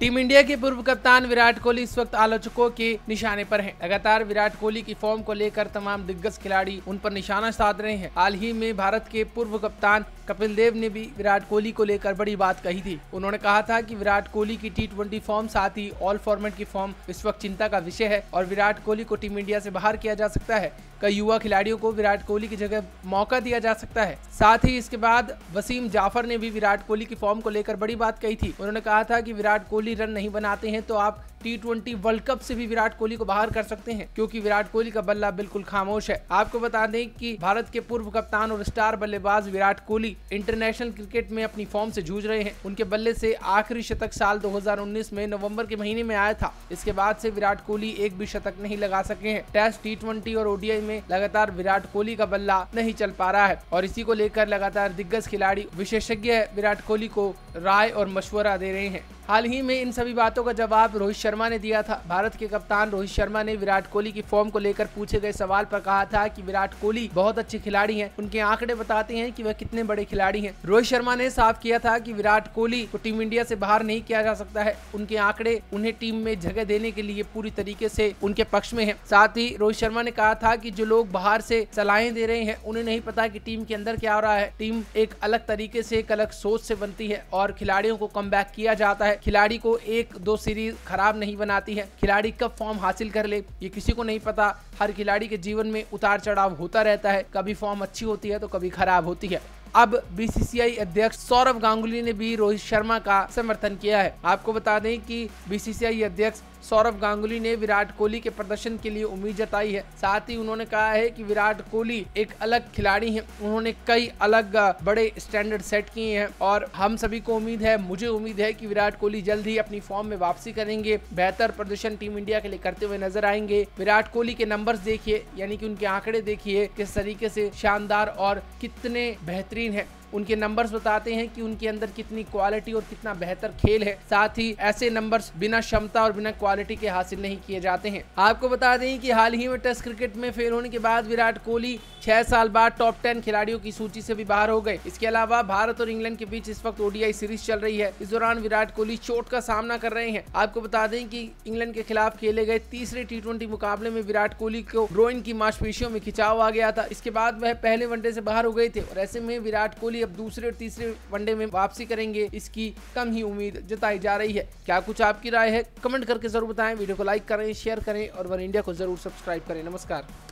Team India के पूर्व कप्तान विराट कोहली इस वक्त आलोचकों के निशाने पर हैं। लगातार विराट कोहली की फॉर्म को लेकर तमाम दिग्गज खिलाड़ी उन पर निशाना साध रहे हैं हाल ही में भारत के पूर्व कप्तान कपिल देव ने भी विराट कोहली को लेकर बड़ी बात कही थी उन्होंने कहा था कि विराट कोहली की टी ट्वेंटी फॉर्म साथ ही ऑल फॉर्मेट की फॉर्म इस वक्त चिंता का विषय है और विराट कोहली को टीम इंडिया से बाहर किया जा सकता है कई युवा खिलाड़ियों को विराट कोहली की जगह मौका दिया जा सकता है साथ ही इसके बाद वसीम जाफर ने भी विराट कोहली की फॉर्म को लेकर बड़ी बात कही थी उन्होंने कहा था कि विराट कोहली रन नहीं बनाते हैं तो आप टी ट्वेंटी वर्ल्ड कप से भी विराट कोहली को बाहर कर सकते हैं क्योंकि विराट कोहली का बल्ला बिल्कुल खामोश है आपको बता दें कि भारत के पूर्व कप्तान और स्टार बल्लेबाज विराट कोहली इंटरनेशनल क्रिकेट में अपनी फॉर्म से जूझ रहे हैं उनके बल्ले से आखिरी शतक साल 2019 में नवंबर के महीने में आया था इसके बाद से विराट कोहली एक भी शतक नहीं लगा सके हैं टेस्ट टी और ओडीआई में लगातार विराट कोहली का बल्ला नहीं चल पा रहा है और इसी को लेकर लगातार दिग्गज खिलाड़ी विशेषज्ञ विराट कोहली को राय और मशवरा दे रहे हैं हाल ही में इन सभी बातों का जवाब रोहित शर्मा ने दिया था भारत के कप्तान रोहित शर्मा ने विराट कोहली की फॉर्म को लेकर पूछे गए सवाल पर कहा था कि विराट कोहली बहुत अच्छे खिलाड़ी हैं उनके आंकड़े बताते हैं कि वह कितने बड़े खिलाड़ी हैं रोहित शर्मा ने साफ किया था कि विराट कोहली को टीम इंडिया से बाहर नहीं किया जा सकता है उनके आंकड़े उन्हें टीम में जगह देने के लिए पूरी तरीके से उनके पक्ष में है साथ ही रोहित शर्मा ने कहा था की जो लोग बाहर से सलाहें दे रहे हैं उन्हें नहीं पता की टीम के अंदर क्या हो रहा है टीम एक अलग तरीके से एक अलग सोच से बनती है और खिलाड़ियों को कम किया जाता है खिलाड़ी को एक दो सीरीज खराब नहीं बनाती है खिलाड़ी कब फॉर्म हासिल कर ले ये किसी को नहीं पता हर खिलाड़ी के जीवन में उतार चढ़ाव होता रहता है कभी फॉर्म अच्छी होती है तो कभी खराब होती है अब बीसीसीआई अध्यक्ष सौरभ गांगुली ने भी रोहित शर्मा का समर्थन किया है आपको बता दें कि बीसीसीआई अध्यक्ष सौरव गांगुली ने विराट कोहली के प्रदर्शन के लिए उम्मीद जताई है साथ ही उन्होंने कहा है कि विराट कोहली एक अलग खिलाड़ी हैं उन्होंने कई अलग बड़े स्टैंडर्ड सेट किए हैं और हम सभी को उम्मीद है मुझे उम्मीद है कि विराट कोहली जल्द ही अपनी फॉर्म में वापसी करेंगे बेहतर प्रदर्शन टीम इंडिया के लिए करते हुए नजर आएंगे विराट कोहली के नंबर देखिए यानी कि उनके आंकड़े देखिए किस तरीके से शानदार और कितने बेहतरीन है उनके नंबर्स बताते हैं कि उनके अंदर कितनी क्वालिटी और कितना बेहतर खेल है साथ ही ऐसे नंबर्स बिना क्षमता और बिना क्वालिटी के हासिल नहीं किए जाते हैं आपको बता दें कि हाल ही में टेस्ट क्रिकेट में फेल होने के बाद विराट कोहली छह साल बाद टॉप टेन खिलाड़ियों की सूची से भी बाहर हो गए इसके अलावा भारत और इंग्लैंड के बीच इस वक्त ओडीआई सीरीज चल रही है इस दौरान विराट कोहली चोट का सामना कर रहे हैं आपको बता दें कि इंग्लैंड के खिलाफ खेले गए तीसरे टी मुकाबले में विराट कोहली को ग्रोइन की मांसपेशियों में खिंचाव आ गया था इसके बाद वह पहले वनडे से बाहर हो गए थे और ऐसे में विराट कोहली लिए अब दूसरे और तीसरे वनडे में वापसी करेंगे इसकी कम ही उम्मीद जताई जा रही है क्या कुछ आपकी राय है कमेंट करके जरूर बताएं वीडियो को लाइक करें शेयर करें और वन इंडिया को जरूर सब्सक्राइब करें नमस्कार